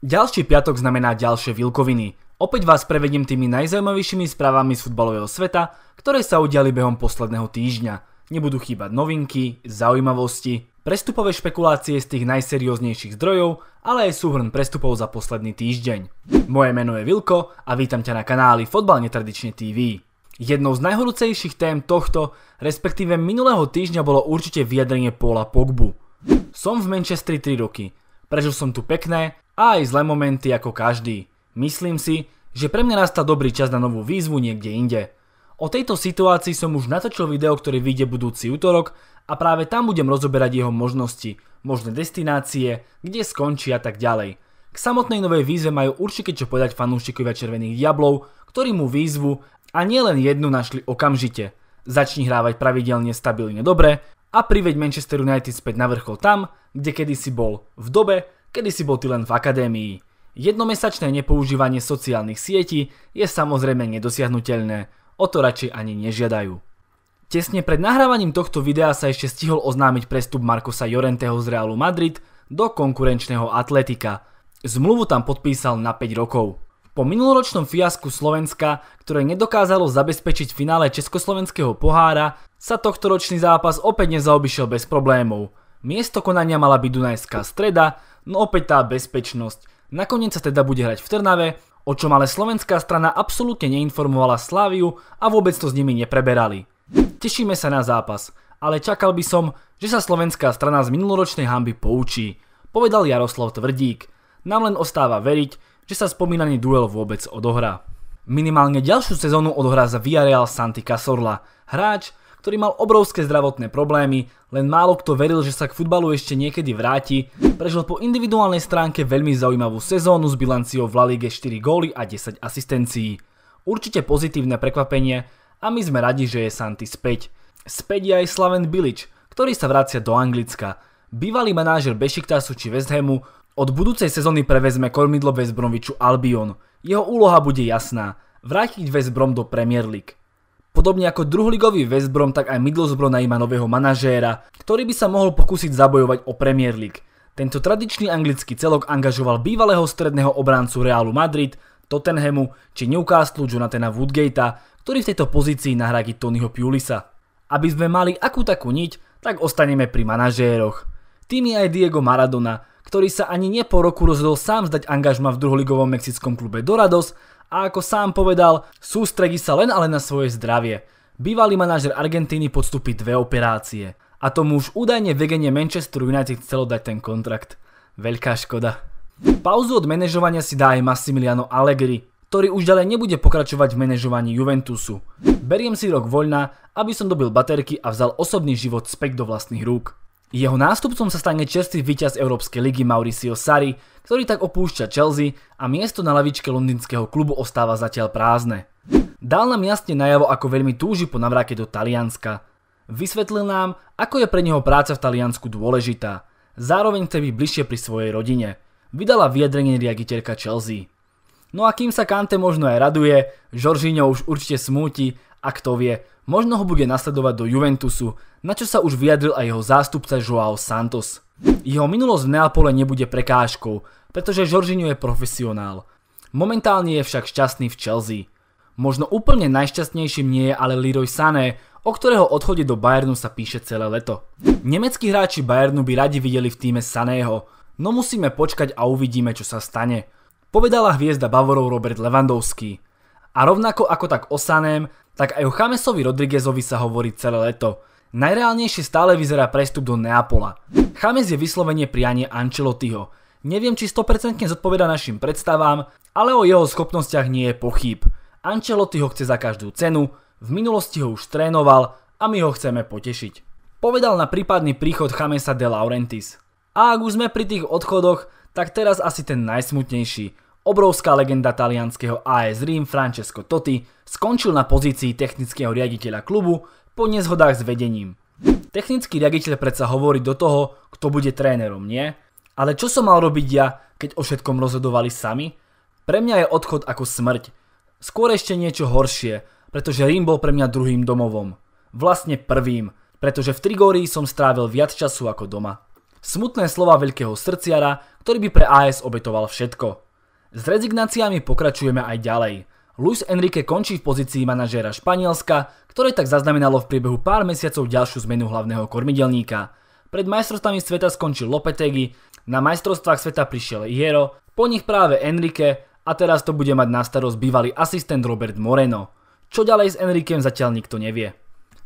Ďalší piatok znamená ďalšie Vilkoviny. Opäť vás prevediem tými najzaujímavejšími správami z futbalového sveta, ktoré sa udiali behom posledného týždňa. Nebudú chýbať novinky, zaujímavosti, prestupové špekulácie z tých najserióznejších zdrojov, ale aj súhrn prestupov za posledný týždeň. Moje meno je Vilko a vítam ťa na kanáli Fotbal netradične TV. Jednou z najhorúcejších tém tohto, respektíve minulého týždňa bolo určite vyjadrenie Paula Pogbu. Som v Manchesteri 3 roky. Prežil som tu pekné, a aj zlé momenty ako každý. Myslím si, že pre mňa nastá dobrý čas na novú výzvu niekde inde. O tejto situácii som už natočil video, ktorý vyjde budúci útorok a práve tam budem rozoberať jeho možnosti, možné destinácie, kde skončí a tak ďalej. K samotnej novej výzve majú určite čo povedať fanúšikovia Červených diablov, ktorí mu výzvu a nielen jednu našli okamžite. Začni hrávať pravidelne stabilne dobre a priveď Manchester United späť na vrchol tam, kde kedysi bol, v dobe, Kedy si bol ty len v akadémii. Jednomesačné nepoužívanie sociálnych sietí je samozrejme nedosiahnutelné, o to radšej ani nežiadajú. Tesne pred nahrávaním tohto videa sa ešte stihol oznámiť prestup Markosa Jorenteho z Realu Madrid do konkurenčného Atletika. Zmluvu tam podpísal na 5 rokov. Po minuloročnom fiasku Slovenska, ktoré nedokázalo zabezpečiť finále Československého pohára, sa tohtoročný zápas opäť nezaobišiel bez problémov. Miesto konania mala byť Dunajská streda, no opäť tá bezpečnosť. Nakoniec sa teda bude hrať v Trnave, o čom ale slovenská strana absolútne neinformovala Sláviu a vôbec to s nimi nepreberali. Tešíme sa na zápas, ale čakal by som, že sa slovenská strana z minuloročnej hamby poučí, povedal Jaroslav Tvrdík. Nám len ostáva veriť, že sa spomínaný duel vôbec odohrá. Minimálne ďalšiu sezónu odohrá za Villarreal Santi Casorla, hráč, ktorý mal obrovské zdravotné problémy, len málo kto veril, že sa k futbalu ešte niekedy vráti, prežil po individuálnej stránke veľmi zaujímavú sezónu s bilanciou v La Ligue 4 góly a 10 asistencií. Určite pozitívne prekvapenie a my sme radi, že je Santi späť. Späť je aj Slaven Bilic, ktorý sa vracia do Anglicka. Bývalý manážer Bešiktasu či West Hamu od budúcej sezóny prevezme kormidlo West Bromwichu Albion. Jeho úloha bude jasná – vrátiť West Brom do Premier League. Podobne ako druhligový West Brom, tak aj Middlesbrough najíma nového manažéra, ktorý by sa mohol pokúsiť zabojovať o Premier League. Tento tradičný anglický celok angažoval bývalého stredného obráncu Realu Madrid, Tottenhamu či Newcastle Jonathana Woodgatea, ktorý v tejto pozícii nahradí Tonyho Pulisa. Aby sme mali akú takú niť, tak ostaneme pri manažéroch. Tým je aj Diego Maradona, ktorý sa ani nie po roku rozhodol sám zdať angažma v druholigovom mexickom klube Dorados, a ako sám povedal, sústredí sa len ale na svoje zdravie. Bývalý manažer Argentíny podstúpi dve operácie a tomu už údajne vegenie Manchester United chcelo dať ten kontrakt. Veľká škoda. Pauzu od manažovania si dá aj Massimiliano Allegri, ktorý už ďalej nebude pokračovať v manažovaní Juventusu. Beriem si rok voľna, aby som dobil baterky a vzal osobný život späť do vlastných rúk. Jeho nástupcom sa stane čestý víťaz Európskej ligy Mauricio Sarri, ktorý tak opúšťa Chelsea a miesto na lavičke londýnskeho klubu ostáva zatiaľ prázdne. Dal nám jasne najavo, ako veľmi túži po navráke do Talianska. Vysvetlil nám, ako je pre neho práca v Taliansku dôležitá. Zároveň chce byť bližšie pri svojej rodine. Vydala vyjadrenie riaditeľka Chelsea. No a kým sa Kante možno aj raduje, Žoržíňo už určite smúti a kto vie, možno ho bude nasledovať do Juventusu, na čo sa už vyjadril aj jeho zástupca Joao Santos. Jeho minulosť v Neapole nebude prekážkou, pretože Jorginho je profesionál. Momentálne je však šťastný v Chelsea. Možno úplne najšťastnejším nie je ale Leroy Sané, o ktorého odchode do Bayernu sa píše celé leto. Nemeckí hráči Bayernu by radi videli v týme Saného, no musíme počkať a uvidíme, čo sa stane. Povedala hviezda Bavorov Robert Lewandowski. A rovnako ako tak o Saném, tak aj o Chamesovi Rodriguezovi sa hovorí celé leto. Najreálnejšie stále vyzerá prestup do Neapola. Chames je vyslovene prianie Ancelottiho. Neviem, či 100% zodpoveda našim predstavám, ale o jeho schopnostiach nie je pochýb. Ancelotti ho chce za každú cenu, v minulosti ho už trénoval a my ho chceme potešiť. Povedal na prípadný príchod Chamesa de Laurentis. A ak už sme pri tých odchodoch, tak teraz asi ten najsmutnejší obrovská legenda talianského AS Rím Francesco Totti skončil na pozícii technického riaditeľa klubu po nezhodách s vedením. Technický riaditeľ predsa hovorí do toho, kto bude trénerom, nie? Ale čo som mal robiť ja, keď o všetkom rozhodovali sami? Pre mňa je odchod ako smrť. Skôr ešte niečo horšie, pretože Rím bol pre mňa druhým domovom. Vlastne prvým, pretože v Trigórii som strávil viac času ako doma. Smutné slova veľkého srdciara, ktorý by pre AS obetoval všetko. S rezignáciami pokračujeme aj ďalej. Luis Enrique končí v pozícii manažéra Španielska, ktoré tak zaznamenalo v priebehu pár mesiacov ďalšiu zmenu hlavného kormidelníka. Pred majstrovstvami sveta skončil Lopetegi, na majstrovstvách sveta prišiel Hierro, po nich práve Enrique a teraz to bude mať na starosť bývalý asistent Robert Moreno. Čo ďalej s Enriquem zatiaľ nikto nevie.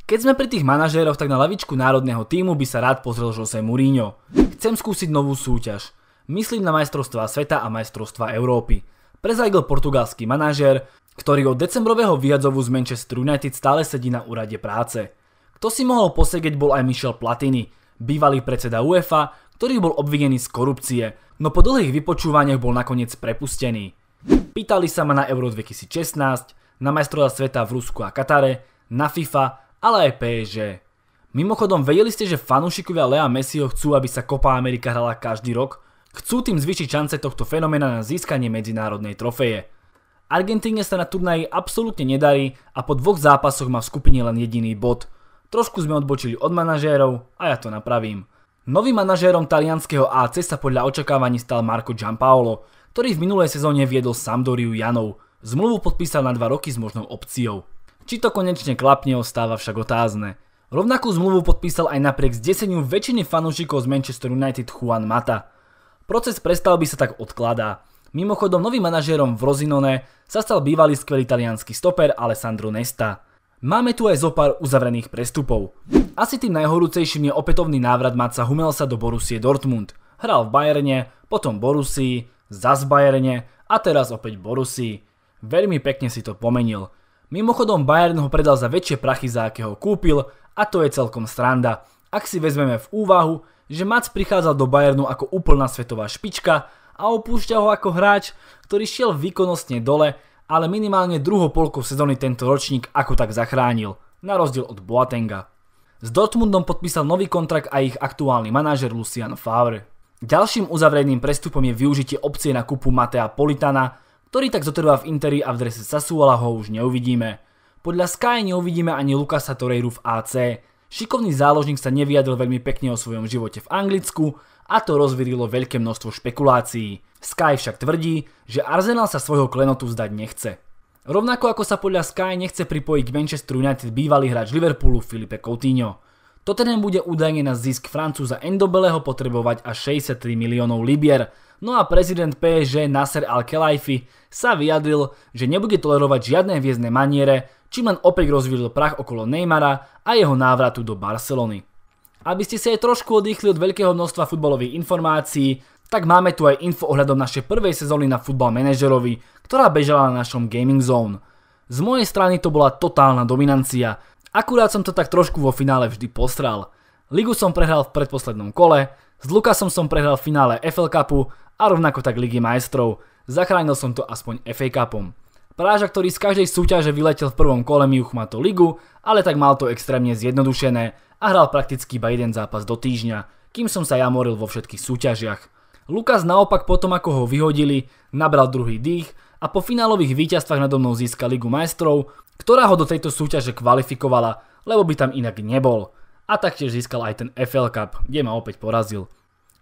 Keď sme pri tých manažéroch, tak na lavičku národného týmu by sa rád pozrel Jose Mourinho. Chcem skúsiť novú súťaž. Myslím na majstrovstvá sveta a majstrovstvá Európy. Prezajgl portugalský manažér, ktorý od decembrového vyjadzovu z Manchester United stále sedí na úrade práce. Kto si mohol posegeť bol aj Michel Platini, bývalý predseda UEFA, ktorý bol obvinený z korupcie, no po dlhých vypočúvaniach bol nakoniec prepustený. Pýtali sa ma na Euro 2016, na majstrovstvá sveta v Rusku a Katare, na FIFA, ale aj PSG. Mimochodom, vedeli ste, že fanúšikovia Lea Messiho chcú, aby sa Copa Amerika hrala každý rok? Chcú tým zvyšiť šance tohto fenomena na získanie medzinárodnej trofeje. Argentíne sa na turnaji absolútne nedarí a po dvoch zápasoch má v skupine len jediný bod. Trošku sme odbočili od manažérov a ja to napravím. Novým manažérom talianského AC sa podľa očakávaní stal Marco Giampaolo, ktorý v minulej sezóne viedol Sampdoriu Janov. Zmluvu podpísal na 2 roky s možnou opciou. Či to konečne klapne, ostáva však otázne. Rovnakú zmluvu podpísal aj napriek zdeseniu väčšiny fanúšikov z Manchester United Juan Mata. Proces prestavby sa tak odkladá. Mimochodom novým manažérom v Rozinone sa stal bývalý skvelý italianský stoper Alessandro Nesta. Máme tu aj zo pár uzavrených prestupov. Asi tým najhorúcejším je opätovný návrat Maca Humelsa do Borussie Dortmund. Hral v Bajerne, potom Borussii, zas Bajerne a teraz opäť Borussii. Veľmi pekne si to pomenil. Mimochodom Bayern ho predal za väčšie prachy, za akého kúpil a to je celkom stranda ak si vezmeme v úvahu, že Mac prichádza do Bayernu ako úplná svetová špička a opúšťa ho ako hráč, ktorý šiel výkonnostne dole, ale minimálne druhou polkou sezóny tento ročník ako tak zachránil, na rozdiel od Boatenga. S Dortmundom podpísal nový kontrakt aj ich aktuálny manažer Lucian Favre. Ďalším uzavredným prestupom je využitie opcie na kupu Matea Politana, ktorý tak zotrvá v Interi a v drese Sassuola ho už neuvidíme. Podľa Sky neuvidíme ani Lukasa Torreiru v AC, Šikovný záložník sa nevyjadril veľmi pekne o svojom živote v Anglicku a to rozvirilo veľké množstvo špekulácií. Sky však tvrdí, že Arsenal sa svojho klenotu vzdať nechce. Rovnako ako sa podľa Sky nechce pripojiť k Manchester United bývalý hráč Liverpoolu Filipe Coutinho. Tottenham bude údajne na zisk Francúza Endobeleho potrebovať až 63 miliónov libier, no a prezident PSG Nasser Al-Khelaifi sa vyjadril, že nebude tolerovať žiadne hviezdne maniere, čím len opäť rozvíril prach okolo Neymara a jeho návratu do Barcelony. Aby ste si aj trošku oddychli od veľkého množstva futbalových informácií, tak máme tu aj info ohľadom našej prvej sezóny na futbal manažerovi, ktorá bežala na našom Gaming Zone. Z mojej strany to bola totálna dominancia, akurát som to tak trošku vo finále vždy postral. Ligu som prehral v predposlednom kole, s Lukasom som prehral v finále FL Cupu a rovnako tak Ligy majstrov. Zachránil som to aspoň FA Cupom. Práža, ktorý z každej súťaže vyletel v prvom kole Miuchmatu ligu, ale tak mal to extrémne zjednodušené a hral prakticky iba jeden zápas do týždňa, kým som sa ja moril vo všetkých súťažiach. Lukas naopak potom ako ho vyhodili, nabral druhý dých a po finálových víťazstvách nado mnou získal Ligu majstrov, ktorá ho do tejto súťaže kvalifikovala, lebo by tam inak nebol. A taktiež získal aj ten FL Cup, kde ma opäť porazil.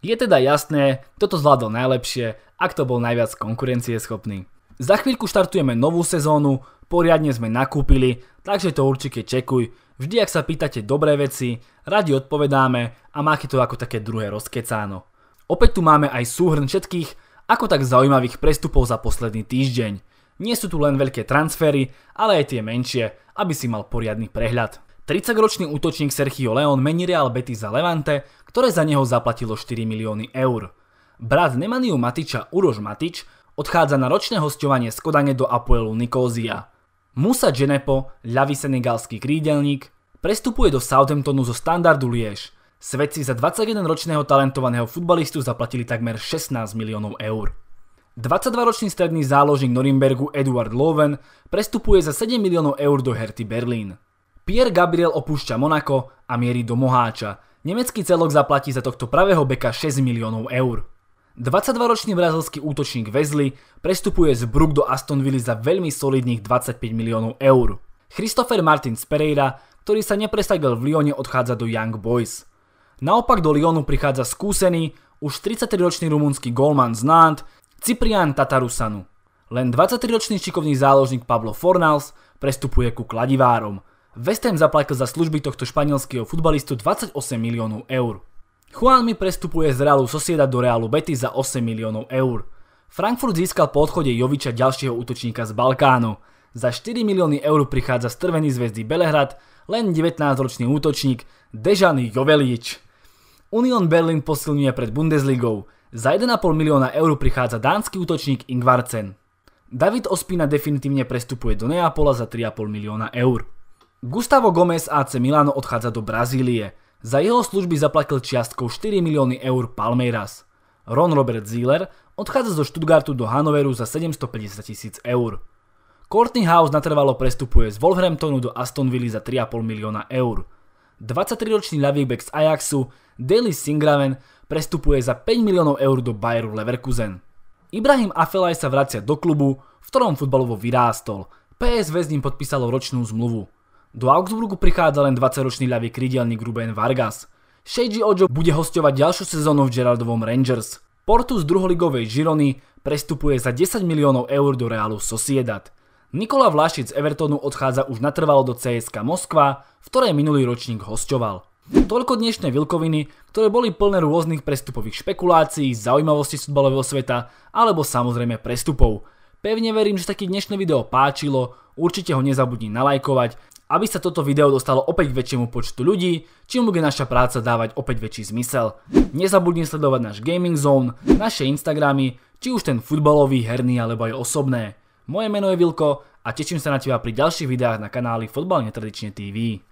Je teda jasné, kto to zvládol najlepšie a kto bol najviac konkurencieschopný. Za chvíľku štartujeme novú sezónu, poriadne sme nakúpili, takže to určite čekuj. Vždy, ak sa pýtate dobré veci, radi odpovedáme a máte to ako také druhé rozkecáno. Opäť tu máme aj súhrn všetkých, ako tak zaujímavých prestupov za posledný týždeň. Nie sú tu len veľké transfery, ale aj tie menšie, aby si mal poriadny prehľad. 30-ročný útočník Sergio Leon mení Real Betis za Levante, ktoré za neho zaplatilo 4 milióny eur. Brat Nemaniu Matiča Uroš Matič odchádza na ročné hostovanie z Kodane do Apoelu Nikózia. Musa Dženepo, ľavý senegalský krídelník, prestupuje do Southamptonu zo standardu Liež. Svedci za 21-ročného talentovaného futbalistu zaplatili takmer 16 miliónov eur. 22-ročný stredný záložník Norimbergu Eduard Loven prestupuje za 7 miliónov eur do Herty Berlín. Pierre Gabriel opúšťa Monako a mierí do Moháča. Nemecký celok zaplatí za tohto pravého beka 6 miliónov eur. 22-ročný brazilský útočník Wesley prestupuje z Brook do Astonville za veľmi solidných 25 miliónov eur. Christopher Martin z Pereira, ktorý sa nepresadil v Lyone, odchádza do Young Boys. Naopak do Lyonu prichádza skúsený, už 33-ročný rumunský golman z Nant, Ciprian Tatarusanu. Len 23-ročný šikovný záložník Pablo Fornals prestupuje ku kladivárom. West Ham zaplatil za služby tohto španielského futbalistu 28 miliónov eur. Juan mi prestupuje z Realu Sosieda do Realu Betis za 8 miliónov eur. Frankfurt získal po odchode Joviča ďalšieho útočníka z Balkánu. Za 4 milióny eur prichádza strvený zväzdy Belehrad, len 19-ročný útočník Dejan Jovelič. Union Berlin posilňuje pred Bundesligou. Za 1,5 milióna eur prichádza dánsky útočník Ingvarcen. David Ospina definitívne prestupuje do Neapola za 3,5 milióna eur. Gustavo Gomez AC Milano odchádza do Brazílie. Za jeho služby zaplatil čiastkou 4 milióny eur Palmeiras. Ron Robert Zieler odchádza zo Stuttgartu do Hanoveru za 750 tisíc eur. Courtney House natrvalo prestupuje z Wolverhamptonu do Astonville za 3,5 milióna eur. 23-ročný ľavý z Ajaxu Daly Singraven prestupuje za 5 miliónov eur do Bayeru Leverkusen. Ibrahim Afelaj sa vracia do klubu, v ktorom futbalovo vyrástol. PSV s ním podpísalo ročnú zmluvu. Do Augsburgu prichádza len 20-ročný ľavý krydelník Ruben Vargas. Shady Ojo bude hostovať ďalšiu sezónu v Gerardovom Rangers. Portu z druholigovej Žirony prestupuje za 10 miliónov eur do Realu Sociedad. Nikola Vlašic z Evertonu odchádza už natrvalo do CSK Moskva, v ktorej minulý ročník hostoval. Toľko dnešné vilkoviny, ktoré boli plné rôznych prestupových špekulácií, zaujímavostí futbalového sveta alebo samozrejme prestupov. Pevne verím, že sa ti dnešné video páčilo, určite ho nezabudni nalajkovať aby sa toto video dostalo opäť k väčšiemu počtu ľudí, čím bude naša práca dávať opäť väčší zmysel. Nezabudni sledovať náš Gaming Zone, naše Instagramy, či už ten futbalový, herný alebo aj osobné. Moje meno je Vilko a teším sa na teba pri ďalších videách na kanáli Fotbal netradične TV.